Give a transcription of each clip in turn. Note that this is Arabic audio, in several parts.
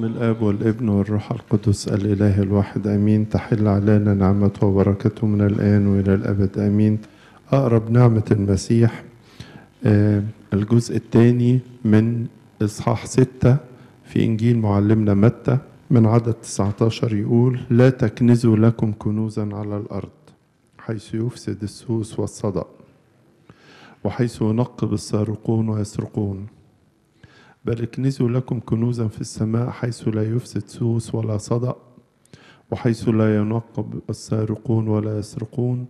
باسم الاب والابن والروح القدس الاله الواحد امين تحل علينا نعمته وبركته من الان والى الابد امين اقرب نعمه المسيح آه، الجزء الثاني من اصحاح ستة في انجيل معلمنا متى من عدد 19 يقول لا تكنزوا لكم كنوزا على الارض حيث يفسد السوس والصدأ وحيث ينقب السارقون ويسرقون بل اكنزوا لكم كنوزا في السماء حيث لا يفسد سوس ولا صدأ وحيث لا ينقب السارقون ولا يسرقون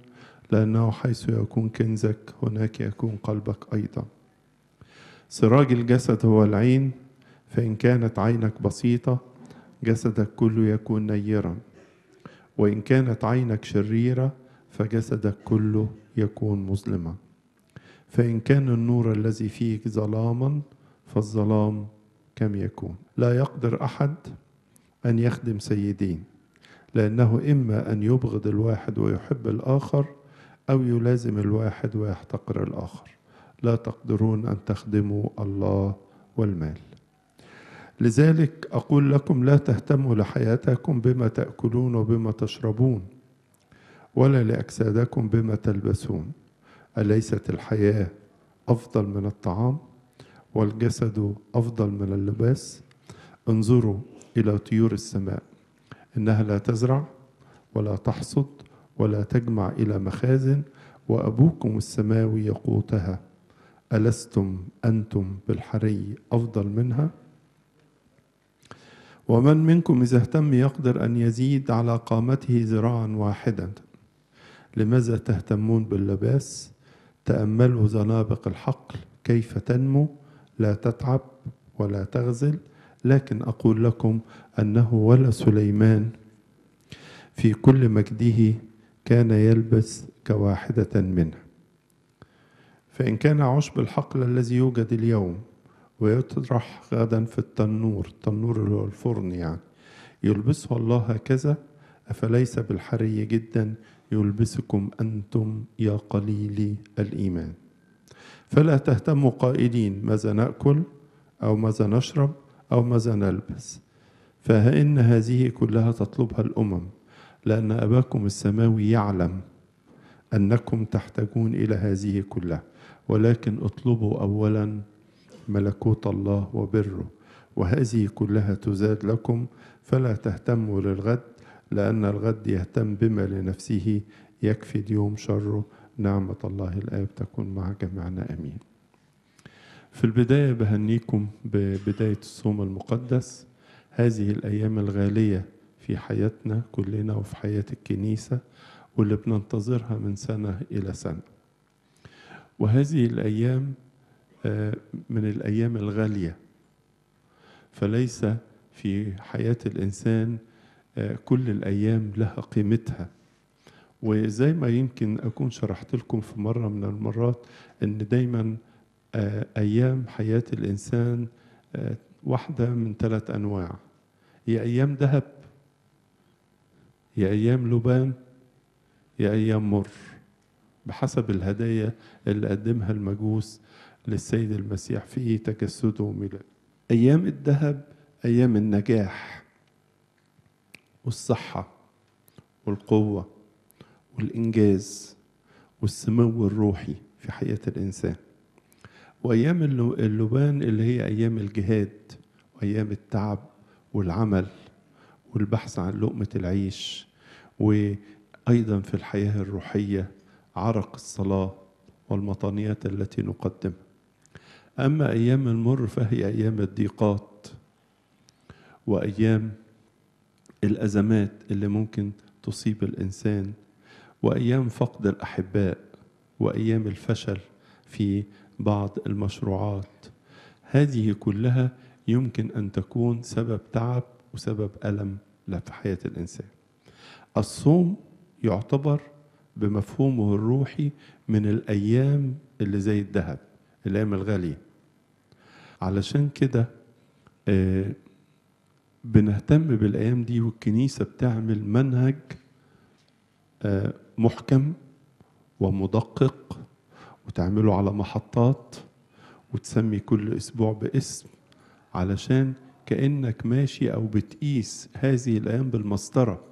لأنه حيث يكون كنزك هناك يكون قلبك أيضا سراج الجسد هو العين فإن كانت عينك بسيطة جسدك كله يكون نيرا وإن كانت عينك شريرة فجسدك كله يكون مظلما فإن كان النور الذي فيك ظلاما فالظلام كم يكون لا يقدر احد ان يخدم سيدين لانه اما ان يبغض الواحد ويحب الاخر او يلازم الواحد ويحتقر الاخر لا تقدرون ان تخدموا الله والمال لذلك اقول لكم لا تهتموا لحياتكم بما تاكلون وبما تشربون ولا لاجسادكم بما تلبسون اليست الحياه افضل من الطعام والجسد أفضل من اللباس انظروا إلى طيور السماء إنها لا تزرع ولا تحصد ولا تجمع إلى مخازن وأبوكم السماوي يقوتها ألستم أنتم بالحري أفضل منها؟ ومن منكم إذا اهتم يقدر أن يزيد على قامته ذراعا واحدا لماذا تهتمون باللباس؟ تأملوا زنابق الحقل كيف تنمو لا تتعب ولا تغزل لكن أقول لكم أنه ولا سليمان في كل مجده كان يلبس كواحدة منه فإن كان عشب الحقل الذي يوجد اليوم ويطرح غدا في التنور التنور اللي هو الفرن يعني يلبسه الله هكذا أفليس بالحري جدا يلبسكم أنتم يا قليلي الإيمان فلا تهتموا قائلين ماذا ناكل او ماذا نشرب او ماذا نلبس فان هذه كلها تطلبها الامم لان اباكم السماوي يعلم انكم تحتاجون الى هذه كلها ولكن اطلبوا اولا ملكوت الله وبره وهذه كلها تزاد لكم فلا تهتموا للغد لأن الغد يهتم بما لنفسه يكفي اليوم شره نعمة الله الآب تكون مع جميعنا آمين في البداية بهنيكم ببداية الصوم المقدس هذه الأيام الغالية في حياتنا كلنا وفي حياة الكنيسة واللي بننتظرها من سنة إلى سنة وهذه الأيام آه، من الأيام الغالية فليس في حياة الإنسان آه، كل الأيام لها قيمتها وزي ما يمكن أكون شرحت لكم في مرة من المرات أن دايما آه، أيام حياة الإنسان آه، واحدة من ثلاث أنواع يا أيام ذهب يا أيام لبان يا أيام مر بحسب الهدايا اللي قدمها المجوس للسيد المسيح في تجسده وميلاده أيام الذهب أيام النجاح والصحة والقوة والإنجاز والسمو الروحي في حياة الإنسان وأيام اللبان اللي هي أيام الجهاد وأيام التعب والعمل والبحث عن لقمة العيش وأيضا في الحياة الروحية عرق الصلاة والمطانيات التي نقدمها أما أيام المر فهي أيام الضيقات وأيام الأزمات اللي ممكن تصيب الإنسان وايام فقد الاحباء وايام الفشل في بعض المشروعات هذه كلها يمكن ان تكون سبب تعب وسبب الم في حياه الانسان الصوم يعتبر بمفهومه الروحي من الايام اللي زي الذهب الايام الغاليه علشان كده آه، بنهتم بالايام دي والكنيسه بتعمل منهج آه، محكم ومدقق وتعمله على محطات وتسمي كل اسبوع باسم علشان كانك ماشي او بتقيس هذه الايام بالمسطره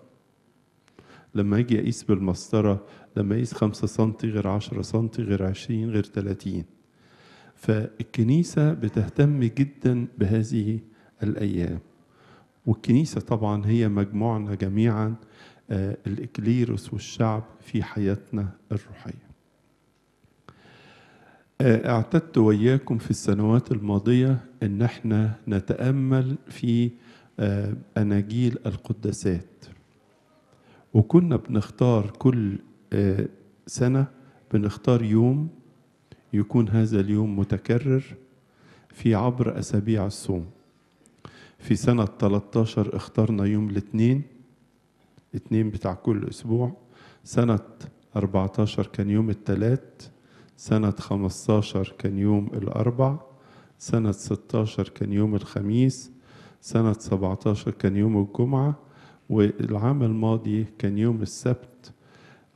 لما اجي اقيس بالمسطره لما اقيس 5 سم غير 10 سم غير 20 غير 30 فالكنيسه بتهتم جدا بهذه الايام والكنيسه طبعا هي مجموعنا جميعا آه، الإكليروس والشعب في حياتنا الروحية آه، اعتدت وياكم في السنوات الماضية أن احنا نتأمل في آه، أناجيل القداسات وكنا بنختار كل سنة بنختار يوم يكون هذا اليوم متكرر في عبر أسابيع الصوم في سنة 13 اخترنا يوم الاثنين اثنين بتاع كل أسبوع سنة 14 كان يوم الثلاث سنة 15 كان يوم الأربع سنة 16 كان يوم الخميس سنة 17 كان يوم الجمعة والعام الماضي كان يوم السبت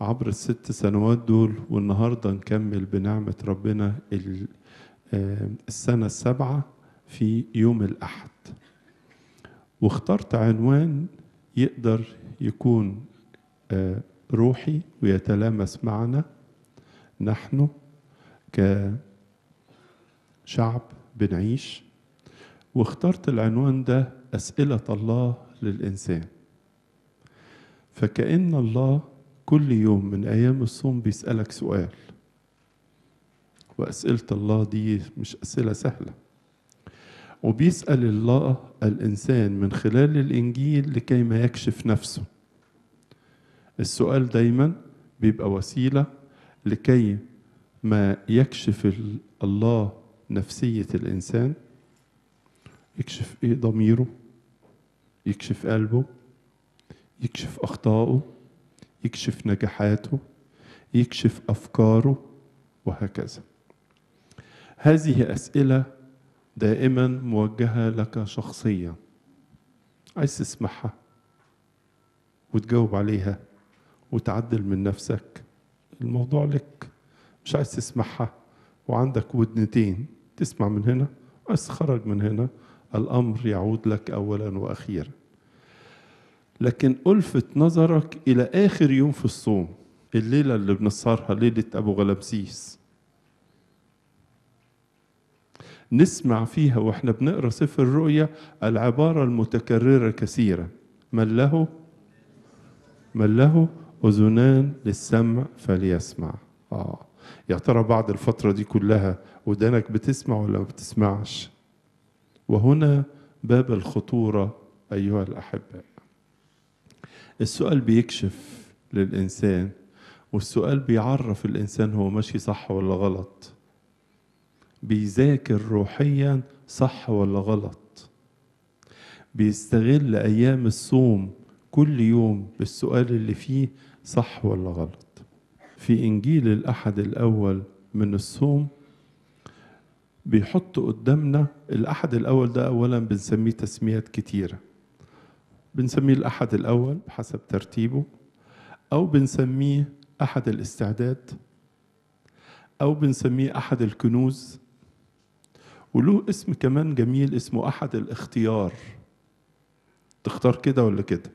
عبر الست سنوات دول والنهارده نكمل بنعمة ربنا آه، السنة السابعة في يوم الأحد واخترت عنوان يقدر يكون آه، روحي ويتلامس معنا نحن كشعب بنعيش واخترت العنوان ده أسئلة الله للإنسان فكأن الله كل يوم من أيام الصوم بيسألك سؤال وأسئلة الله دي مش أسئلة سهلة وبيسأل الله الإنسان من خلال الإنجيل لكي ما يكشف نفسه السؤال دايما بيبقى وسيلة لكي ما يكشف الله نفسية الإنسان يكشف إيه ضميره يكشف قلبه يكشف أخطائه يكشف نجاحاته يكشف أفكاره وهكذا هذه أسئلة دائما موجهة لك شخصيا عايز تسمعها وتجاوب عليها وتعدل من نفسك الموضوع لك مش عايز تسمعها وعندك ودنتين تسمع من هنا عايز تخرج من هنا الأمر يعود لك أولا وأخيرا لكن ألفت نظرك إلى آخر يوم في الصوم الليلة اللي بنسهرها ليلة أبو غلبسيس نسمع فيها واحنا بنقرا سفر الرؤيا العباره المتكرره كثيرا من له من له اذنان للسمع فليسمع اه يا ترى بعد الفتره دي كلها ودانك بتسمع ولا ما بتسمعش وهنا باب الخطوره ايها الاحباء السؤال بيكشف للانسان والسؤال بيعرف الانسان هو ماشي صح ولا غلط بيذاكر روحيا صح ولا غلط بيستغل أيام الصوم كل يوم بالسؤال اللي فيه صح ولا غلط في إنجيل الأحد الأول من الصوم بيحط قدامنا الأحد الأول ده أولا بنسميه تسميات كتيرة بنسميه الأحد الأول بحسب ترتيبه أو بنسميه أحد الاستعداد أو بنسميه أحد الكنوز وله اسم كمان جميل اسمه أحد الاختيار تختار كده ولا كده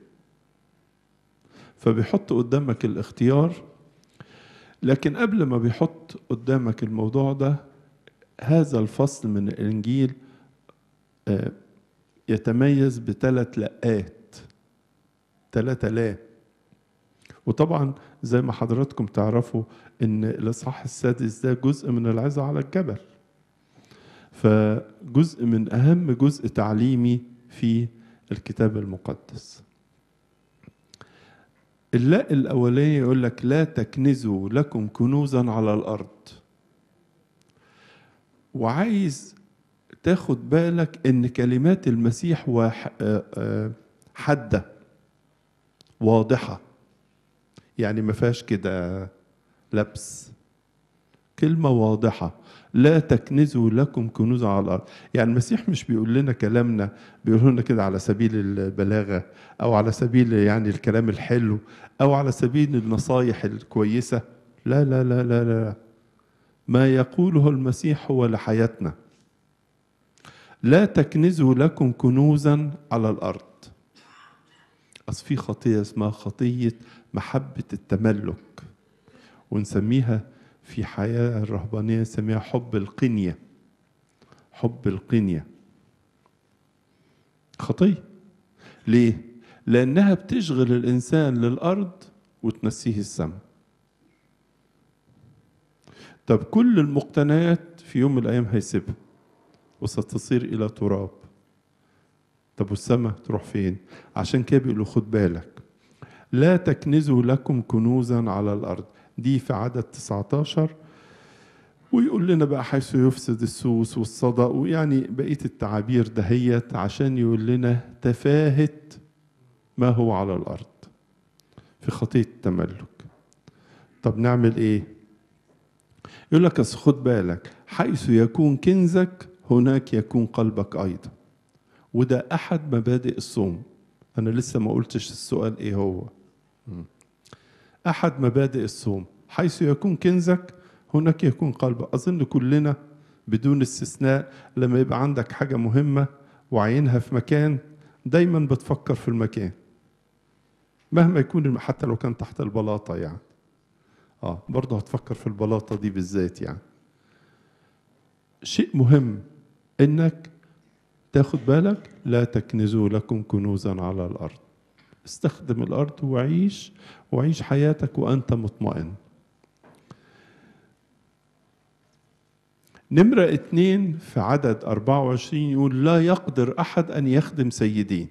فبيحط قدامك الاختيار لكن قبل ما بيحط قدامك الموضوع ده هذا الفصل من الإنجيل آه، يتميز بثلاث لقات ثلاثة لا وطبعا زي ما حضراتكم تعرفوا ان الاصحاح السادس ده جزء من العظه على الجبل فجزء من أهم جزء تعليمي في الكتاب المقدس اللاء الأولية يقول لك لا تكنزوا لكم كنوزا على الأرض وعايز تاخد بالك ان كلمات المسيح آه، آه، حاده واضحه يعني ما فيهاش كده لبس كلمه واضحه لا تكنزوا لكم كنوزا على الارض يعني المسيح مش بيقول لنا كلامنا بيقول لنا كده على سبيل البلاغه او على سبيل يعني الكلام الحلو او على سبيل النصايح الكويسه لا لا لا لا لا ما يقوله المسيح هو لحياتنا لا تكنزوا لكم كنوزا على الارض اصل في خطيه اسمها خطيه محبه التملك ونسميها في حياة الرهبانية نسميها حب القنية حب القنية خطية ليه؟ لأنها بتشغل الإنسان للأرض وتنسيه السماء طب كل المقتنيات في يوم من الأيام هيسيبها وستصير إلى تراب طب والسماء تروح فين؟ عشان كده بيقولوا خد بالك لا تكنزوا لكم كنوزا على الارض دي في عدد 19 ويقول لنا بقى حيث يفسد السوس والصدق ويعني بقية التعابير دهيت عشان يقول لنا تفاهت ما هو على الأرض في خطية التملك طب نعمل إيه؟ يقول لك أصل خد بالك حيث يكون كنزك هناك يكون قلبك أيضا وده أحد مبادئ الصوم أنا لسه ما قلتش السؤال إيه هو أحد مبادئ الصوم حيث يكون كنزك هناك يكون قلبك أظن كلنا بدون استثناء لما يبقى عندك حاجة مهمة وعينها في مكان دايما بتفكر في المكان مهما يكون حتى لو كان تحت البلاطة يعني اه برضه هتفكر في البلاطة دي بالذات يعني شيء مهم انك تاخد بالك لا تكنزوا لكم كنوزا على الارض استخدم الارض وعيش وعيش حياتك وانت مطمئن نمرة اثنين في عدد 24 يقول لا يقدر أحد أن يخدم سيدي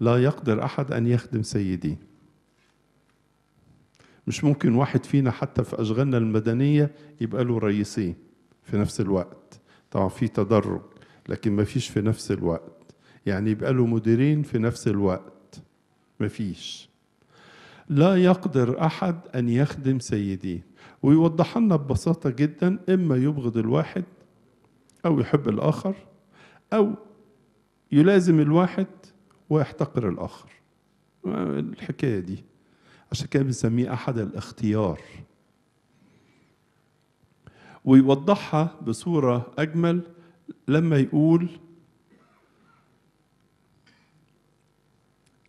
لا يقدر أحد أن يخدم سيدي مش ممكن واحد فينا حتى في أشغالنا المدنية يبقى له رئيسين في نفس الوقت طبعا في تدرج لكن ما فيش في نفس الوقت يعني يبقى له مديرين في نفس الوقت مفيش لا يقدر أحد أن يخدم سيدين ويوضح لنا ببساطة جدا إما يبغض الواحد أو يحب الآخر أو يلازم الواحد ويحتقر الآخر الحكاية دي عشان كده بنسميه أحد الاختيار ويوضحها بصورة أجمل لما يقول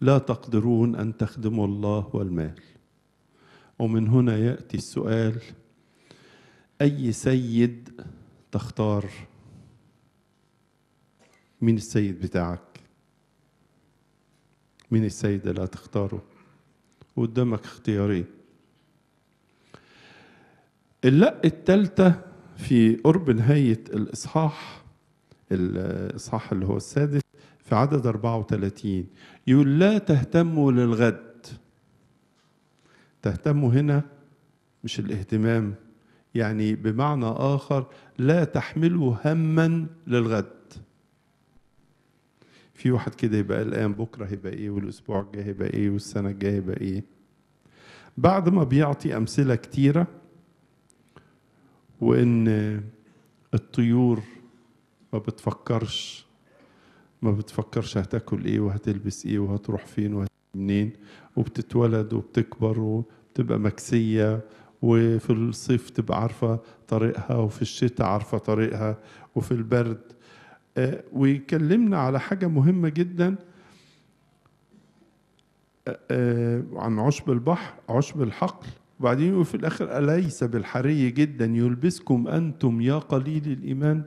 لا تقدرون ان تخدموا الله والمال ومن هنا ياتي السؤال اي سيد تختار مين السيد بتاعك مين السيد اللي هتختاره قدامك اختيارين اللأ الثالثة في قرب نهاية الإصحاح الإصحاح اللي هو السادس في عدد 34 يقول لا تهتموا للغد تهتموا هنا مش الاهتمام يعني بمعنى آخر لا تحملوا هما للغد في واحد كده يبقى الآن بكرة هيبقى إيه والأسبوع الجاي هيبقى إيه والسنة الجاية هيبقى إيه بعد ما بيعطي أمثلة كتيرة وإن الطيور ما بتفكرش ما بتفكرش هتاكل ايه وهتلبس ايه وهتروح فين وهتروح منين وبتتولد وبتكبر وبتبقى مكسية وفي الصيف تبقى عارفة طريقها وفي الشتاء عارفة طريقها وفي البرد آه، ويكلمنا على حاجة مهمة جدا آه، آه، عن عشب البحر عشب الحقل وبعدين يقول في الآخر أليس بالحري جدا يلبسكم أنتم يا قليل الإيمان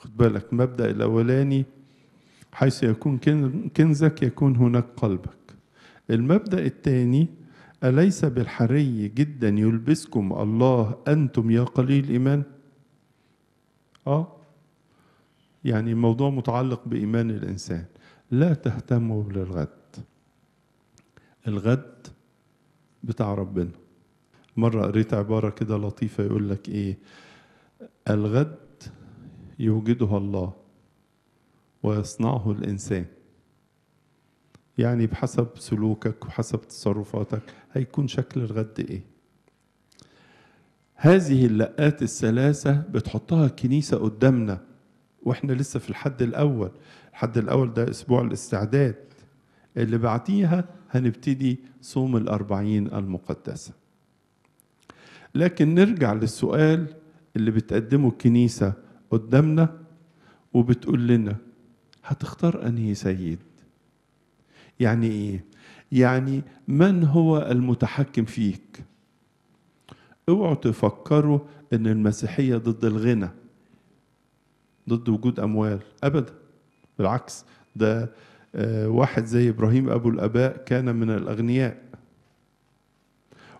خد بالك المبدا الاولاني حيث يكون كنزك يكون هناك قلبك المبدا الثاني اليس بالحري جدا يلبسكم الله انتم يا قليل الايمان اه يعني الموضوع متعلق بايمان الانسان لا تهتموا للغد الغد بتاع ربنا مرة قريت عبارة كده لطيفة يقول لك إيه الغد يوجدها الله ويصنعه الإنسان يعني بحسب سلوكك وحسب تصرفاتك هيكون شكل الغد إيه هذه اللقات الثلاثة بتحطها الكنيسة قدامنا وإحنا لسه في الحد الأول الحد الأول ده أسبوع الاستعداد اللي بعديها هنبتدي صوم الأربعين المقدسة لكن نرجع للسؤال اللي بتقدمه الكنيسة قدامنا وبتقول لنا هتختار انهي سيد يعني ايه يعني من هو المتحكم فيك اوعوا تفكروا ان المسيحيه ضد الغنى ضد وجود اموال ابدا بالعكس ده آه، واحد زي ابراهيم ابو الاباء كان من الاغنياء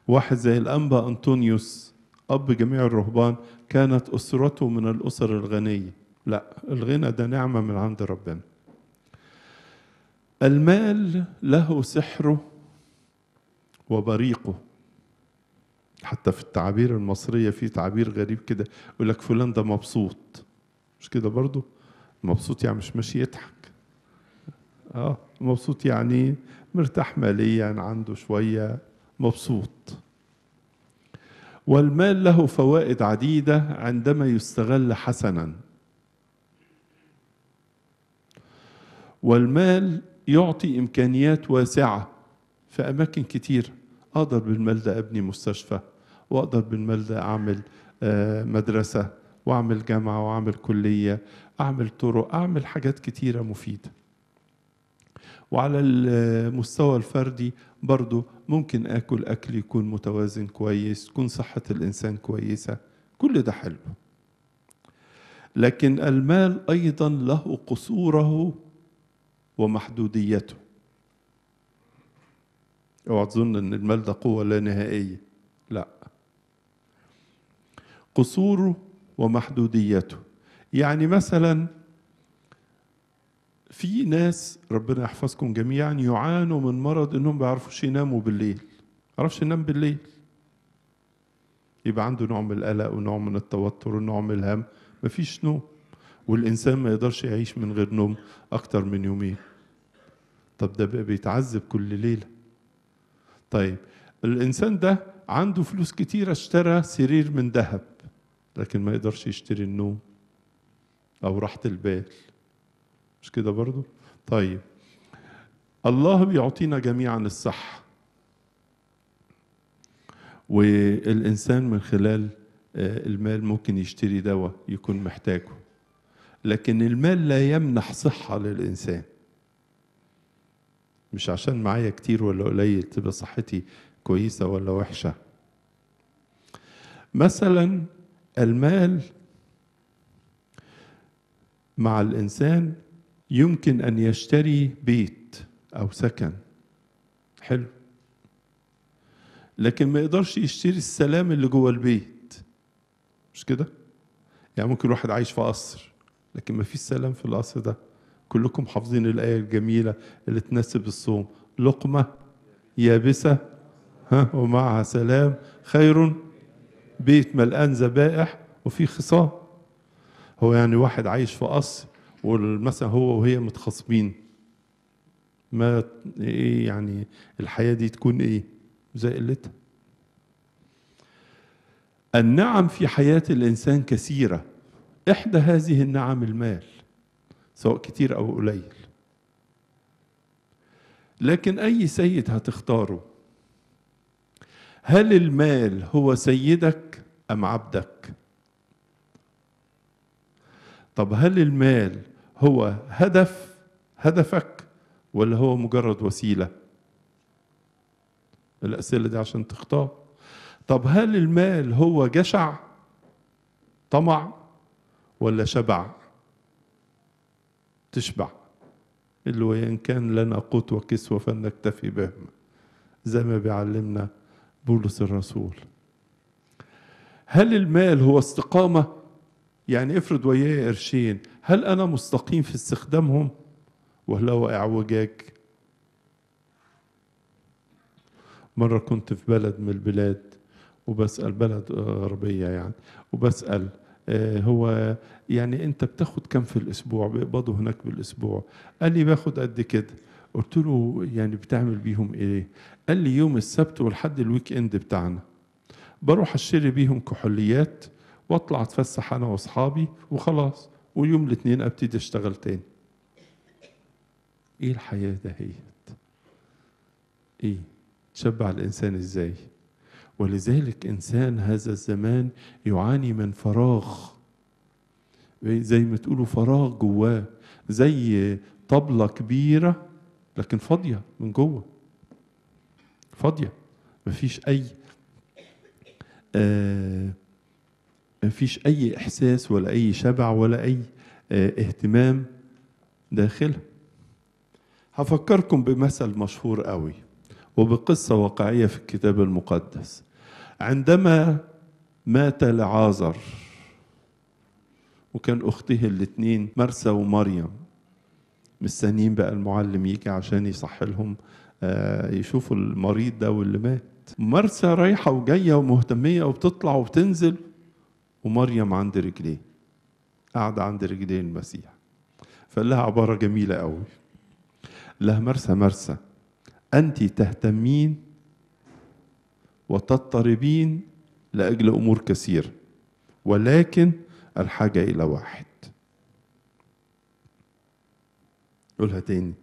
واحد زي الانبا انطونيوس اب جميع الرهبان كانت أسرته من الأسر الغنية لا الغنى ده نعمة من عند ربنا المال له سحره وبريقه حتى في التعابير المصرية في تعبير غريب كده يقول لك فلان ده مبسوط مش كده برضو مبسوط يعني مش ماشي يضحك اه مبسوط يعني مرتاح ماليا عنده شوية مبسوط والمال له فوائد عديدة عندما يستغل حسنا والمال يعطي إمكانيات واسعة في أماكن كتير أقدر بالمال ده أبني مستشفى وأقدر بالمال ده أعمل آه، مدرسة وأعمل جامعة وأعمل كلية أعمل طرق أعمل حاجات كتيرة مفيدة وعلى المستوى الفردي برضه ممكن اكل اكل يكون متوازن كويس تكون صحه الانسان كويسه كل ده حلو لكن المال ايضا له قصوره ومحدوديته اوعى تظن ان المال ده قوه لا نهائيه لا قصوره ومحدوديته يعني مثلا في ناس ربنا يحفظكم جميعا يعانوا من مرض انهم بيعرفوش يناموا بالليل بيعرفش ينام بالليل يبقى عنده نوع من القلق ونوع من التوتر ونوع من الهم مفيش نوم والإنسان ما يقدرش يعيش من غير نوم أكتر من يومين طب ده بقى بيتعذب كل ليلة طيب الإنسان ده عنده فلوس كتير اشترى سرير من ذهب لكن ما يقدرش يشتري النوم أو راحة البال مش كده برضو طيب الله بيعطينا جميعا الصحة والإنسان من خلال آه، المال ممكن يشتري دواء يكون محتاجه لكن المال لا يمنح صحة للإنسان مش عشان معايا كتير ولا قليل تبقى صحتي كويسة ولا وحشة مثلا المال مع الإنسان يمكن أن يشتري بيت أو سكن حلو لكن ما يقدرش يشتري السلام اللي جوه البيت مش كده يعني ممكن واحد عايش في قصر لكن ما فيش سلام في القصر ده كلكم حافظين الآية الجميلة اللي تناسب الصوم لقمة يابسة ها ومعها سلام خير بيت ملقان ذبائح وفي خصام هو يعني واحد عايش في قصر والمساء هو وهي متخاصمين ما ايه يعني الحياه دي تكون ايه زي قلتها النعم في حياه الانسان كثيره احدى هذه النعم المال سواء كتير او قليل لكن اي سيد هتختاره هل المال هو سيدك ام عبدك طب هل المال هو هدف هدفك ولا هو مجرد وسيله الاسئله دي عشان تختار طب هل المال هو جشع طمع ولا شبع تشبع اللي وإن كان لنا قوت وكسوة فلنكتفي بهم زي ما بيعلمنا بولس الرسول هل المال هو استقامة يعني افرض وياي قرشين هل أنا مستقيم في استخدامهم ولا واقع وجاك مرة كنت في بلد من البلاد وبسأل بلد غربية يعني وبسأل آه، هو يعني انت بتاخد كم في الاسبوع بيقبضوا هناك بالاسبوع قال لي باخد قد كده قلت له يعني بتعمل بيهم ايه قال لي يوم السبت والحد الويك اند بتاعنا بروح اشتري بيهم كحوليات واطلع اتفسح انا واصحابي وخلاص ويوم الاثنين ابتدي اشتغل تاني ايه الحياه دهيت ايه تشبع الانسان ازاي ولذلك انسان هذا الزمان يعاني من فراغ زي ما تقولوا فراغ جواه زي طبله كبيره لكن فاضيه من جوه فاضيه مفيش اي آه ما فيش أي إحساس ولا أي شبع ولا أي آه، اهتمام داخلها هفكركم بمثل مشهور قوي وبقصة واقعية في الكتاب المقدس عندما مات لعازر وكان أخته الاتنين مرسى ومريم مستنيين بقى المعلم يجي عشان يصح لهم آه، يشوفوا المريض ده واللي مات مرسى رايحة وجاية ومهتمية وبتطلع وبتنزل ومريم عند رجليه قاعدة عند رجليه المسيح فقال لها عبارة جميلة قوي لها مرسى مرسى أنت تهتمين وتضطربين لأجل أمور كثيرة ولكن الحاجة إلى واحد قولها تاني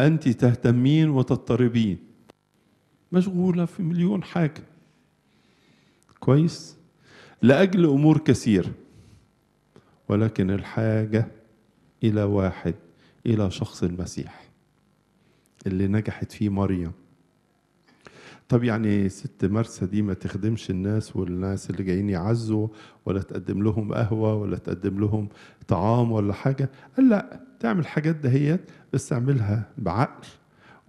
أنت تهتمين وتضطربين مشغولة في مليون حاجة كويس لاجل امور كثيره ولكن الحاجه الى واحد الى شخص المسيح اللي نجحت فيه مريم طب يعني ست مرسى دي ما تخدمش الناس والناس اللي جايين يعزوا ولا تقدم لهم قهوة ولا تقدم لهم طعام ولا حاجة قال لا تعمل حاجات دهيت بس تعملها بعقل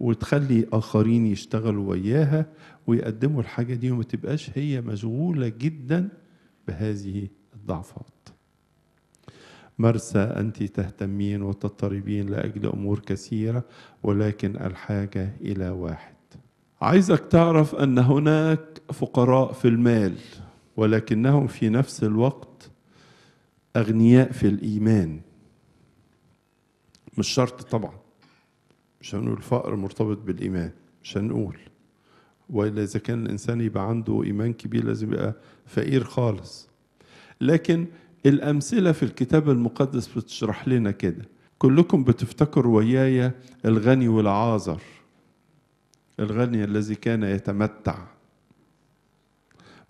وتخلي آخرين يشتغلوا وياها ويقدموا الحاجة دي وما تبقاش هي مشغولة جدا بهذه الضعفات مرسى أنت تهتمين وتضطربين لأجل أمور كثيرة ولكن الحاجة إلى واحد عايزك تعرف أن هناك فقراء في المال ولكنهم في نفس الوقت أغنياء في الإيمان مش شرط طبعا مش هنقول الفقر مرتبط بالإيمان مش هنقول والا اذا كان الانسان يبقى عنده ايمان كبير لازم يبقى فقير خالص لكن الامثله في الكتاب المقدس بتشرح لنا كده كلكم بتفتكروا ويايا الغني والعازر الغني الذي كان يتمتع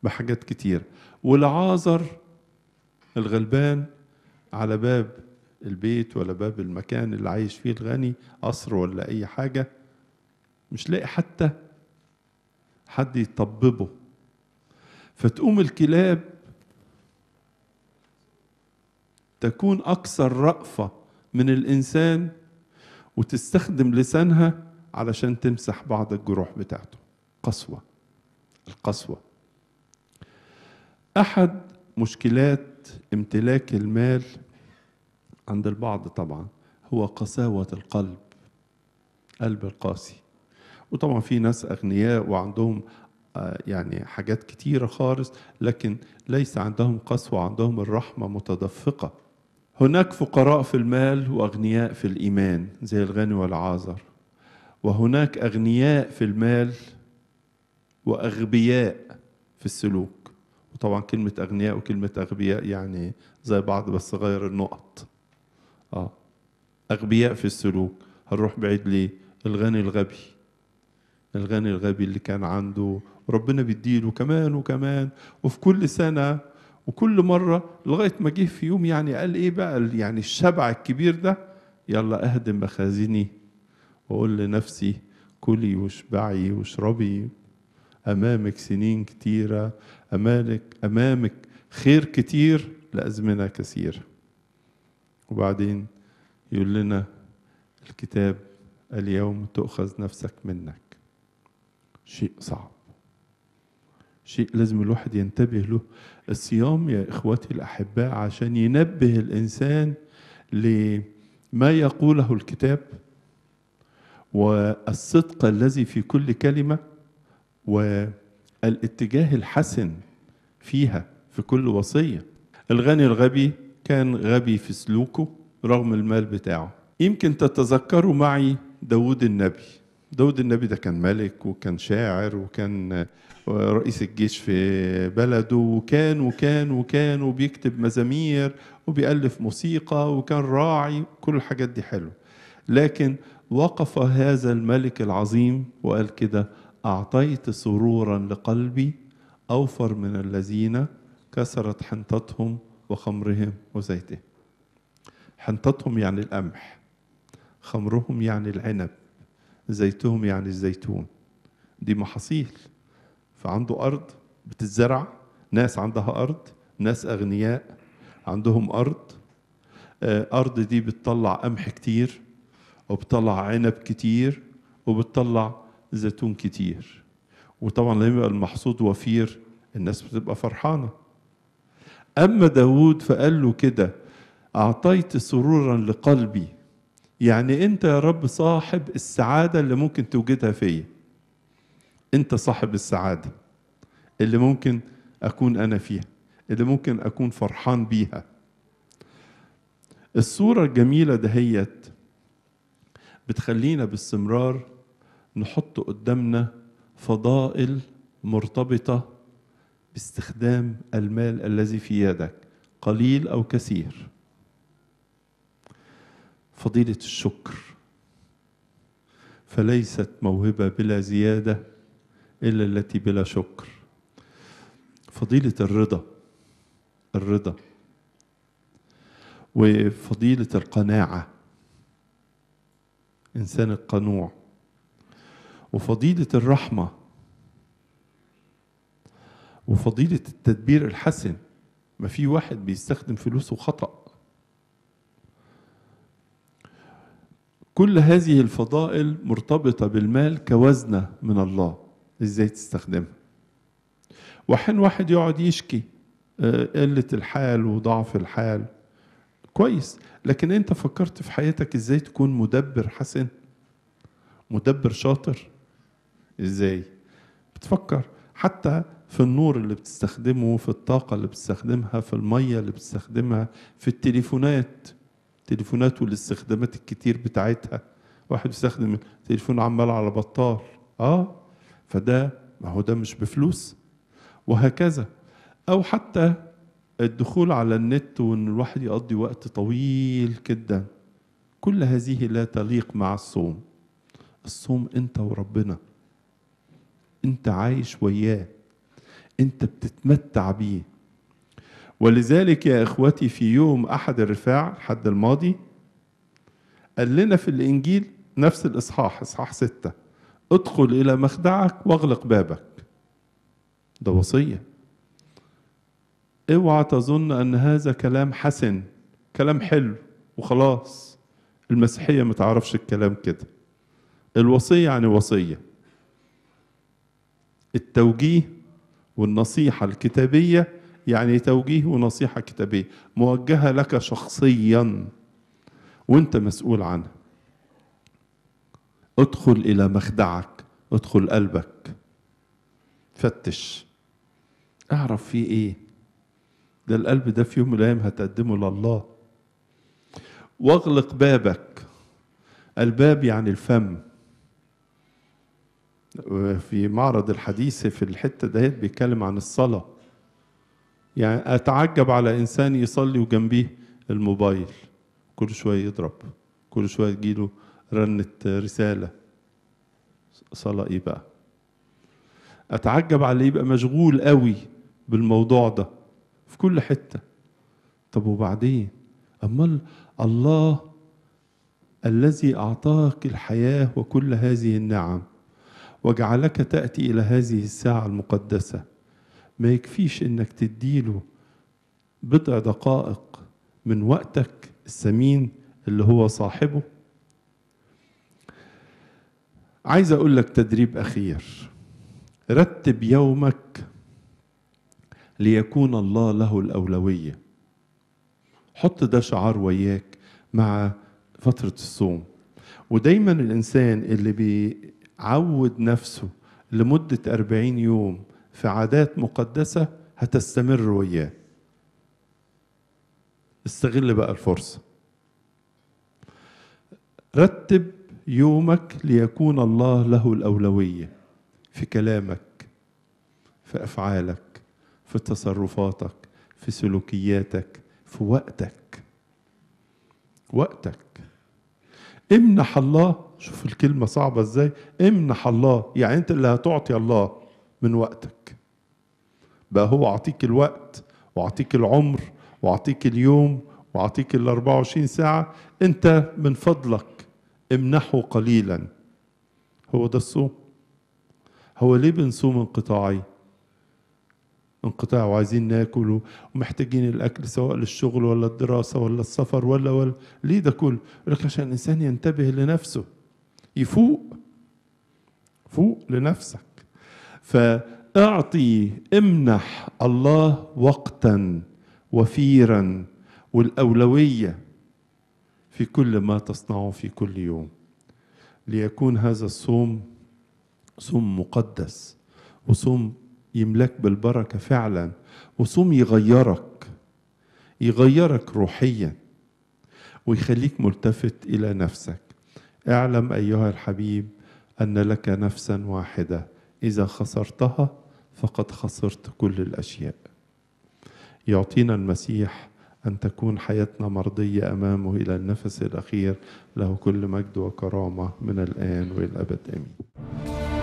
بحاجات كتير والعازر الغلبان على باب البيت ولا باب المكان اللي عايش فيه الغني قصر ولا اي حاجه مش لاقي حتى حد يطببه فتقوم الكلاب تكون أكثر رأفة من الإنسان وتستخدم لسانها علشان تمسح بعض الجروح بتاعته قسوة القسوة أحد مشكلات امتلاك المال عند البعض طبعا هو قساوة القلب قلب القاسي وطبعا في ناس اغنياء وعندهم آه، يعني حاجات كتيرة خالص لكن ليس عندهم قسوة عندهم الرحمة متدفقة هناك فقراء في المال وأغنياء في الإيمان زي الغني والعازر وهناك أغنياء في المال وأغبياء في السلوك وطبعا كلمة أغنياء وكلمة أغبياء يعني زي بعض بس غير النقط آه أغبياء في السلوك هنروح بعيد ليه الغني الغبي الغني الغبي اللي كان عنده ربنا بيديله كمان وكمان وفي كل سنة وكل مرة لغاية ما جه في يوم يعني قال إيه بقى يعني الشبع الكبير ده يلا أهدم مخازني وأقول لنفسي كلي واشبعي واشربي أمامك سنين كتيرة أمامك أمامك خير كتير لأزمنة كثيرة وبعدين يقول لنا الكتاب اليوم تؤخذ نفسك منك شيء صعب شيء لازم الواحد ينتبه له الصيام يا اخواتي الأحباء عشان ينبه الإنسان لما يقوله الكتاب والصدق الذي في كل كلمة والاتجاه الحسن فيها في كل وصية الغني الغبي كان غبي في سلوكه رغم المال بتاعه يمكن تتذكروا معي داود النبي داود النبي ده كان ملك وكان شاعر وكان آه، رئيس الجيش في بلده وكان وكان وكان وبيكتب مزامير وبيألف موسيقى وكان راعي كل الحاجات دي حلو لكن وقف هذا الملك العظيم وقال كده أعطيت سرورا لقلبي أوفر من الذين كسرت حنطتهم وخمرهم وزيتهم حنطتهم يعني القمح خمرهم يعني العنب زيتهم يعني الزيتون دي محاصيل فعنده أرض بتتزرع ناس عندها أرض ناس أغنياء عندهم أرض آه، أرض دي بتطلع قمح كتير وبتطلع عنب كتير وبتطلع زيتون كتير وطبعا لما يبقى المحصود وفير الناس بتبقى فرحانة أما داود فقال له كده أعطيت سرورا لقلبي يعني انت يا رب صاحب السعاده اللي ممكن توجدها فيا انت صاحب السعاده اللي ممكن اكون انا فيها اللي ممكن اكون فرحان بيها الصوره الجميله دهيت بتخلينا باستمرار نحط قدامنا فضائل مرتبطه باستخدام المال الذي في يدك قليل او كثير فضيلة الشكر فليست موهبة بلا زيادة إلا التي بلا شكر فضيلة الرضا الرضا وفضيلة القناعة إنسان القنوع وفضيلة الرحمة وفضيلة التدبير الحسن ما في واحد بيستخدم فلوسه خطأ كل هذه الفضائل مرتبطة بالمال كوزنة من الله ازاي تستخدمها وحين واحد يقعد يشكي آه، قلة الحال وضعف الحال كويس لكن انت فكرت في حياتك ازاي تكون مدبر حسن مدبر شاطر ازاي بتفكر حتى في النور اللي بتستخدمه في الطاقة اللي بتستخدمها في المية اللي بتستخدمها في التليفونات تليفونات والاستخدامات الكتير بتاعتها واحد يستخدم تليفون عمال على بطال اه فده ما هو ده مش بفلوس وهكذا او حتى الدخول على النت وان الواحد يقضي وقت طويل جدا كل هذه لا تليق مع الصوم الصوم انت وربنا انت عايش وياه انت بتتمتع بيه ولذلك يا إخوتي في يوم أحد الرفاع الحد الماضي قال لنا في الإنجيل نفس الإصحاح إصحاح ستة ادخل إلى مخدعك واغلق بابك ده وصية اوعى تظن أن هذا كلام حسن كلام حلو وخلاص المسيحية ما تعرفش الكلام كده الوصية يعني وصية التوجيه والنصيحة الكتابية يعني توجيه ونصيحة كتابية موجهة لك شخصيا وانت مسؤول عنها ادخل إلى مخدعك ادخل قلبك فتش اعرف فيه ايه ده القلب ده في يوم من الايام هتقدمه لله واغلق بابك الباب يعني الفم في معرض الحديث في الحته ده بيتكلم عن الصلاه يعني أتعجب على إنسان يصلي وجنبيه الموبايل كل شوية يضرب كل شوية تجيله رنة رسالة صلاة إيه بقى أتعجب على اللي يبقى مشغول قوي بالموضوع ده في كل حتة طب وبعدين أمال الله الذي أعطاك الحياة وكل هذه النعم وجعلك تأتي إلى هذه الساعة المقدسة ما يكفيش انك تديله بضع دقائق من وقتك الثمين اللي هو صاحبه عايز اقول لك تدريب اخير رتب يومك ليكون الله له الاولويه حط ده شعار وياك مع فتره الصوم ودايما الانسان اللي بيعود نفسه لمده 40 يوم في عادات مقدسة هتستمر وياه استغل بقى الفرصة رتب يومك ليكون الله له الأولوية في كلامك في أفعالك في تصرفاتك في سلوكياتك في وقتك وقتك امنح الله شوف الكلمة صعبة ازاي امنح الله يعني انت اللي هتعطي الله من وقتك بقى هو أعطيك الوقت وأعطيك العمر وأعطيك اليوم وأعطيك ال 24 ساعة أنت من فضلك امنحه قليلا هو ده الصوم هو ليه بنصوم انقطاعي انقطاع وعايزين ناكل ومحتاجين الاكل سواء للشغل ولا الدراسه ولا السفر ولا ولا ليه ده كله؟ يقول لك عشان الانسان ينتبه لنفسه يفوق فوق لنفسك ف اعطي امنح الله وقتا وفيرا والاولويه في كل ما تصنعه في كل يوم ليكون هذا الصوم صوم مقدس وصوم يملك بالبركه فعلا وصوم يغيرك يغيرك روحيا ويخليك ملتفت الى نفسك اعلم ايها الحبيب ان لك نفسا واحده إذا خسرتها فقد خسرت كل الأشياء يعطينا المسيح أن تكون حياتنا مرضية أمامه إلى النفس الأخير له كل مجد وكرامة من الآن وإلى الأبد آمين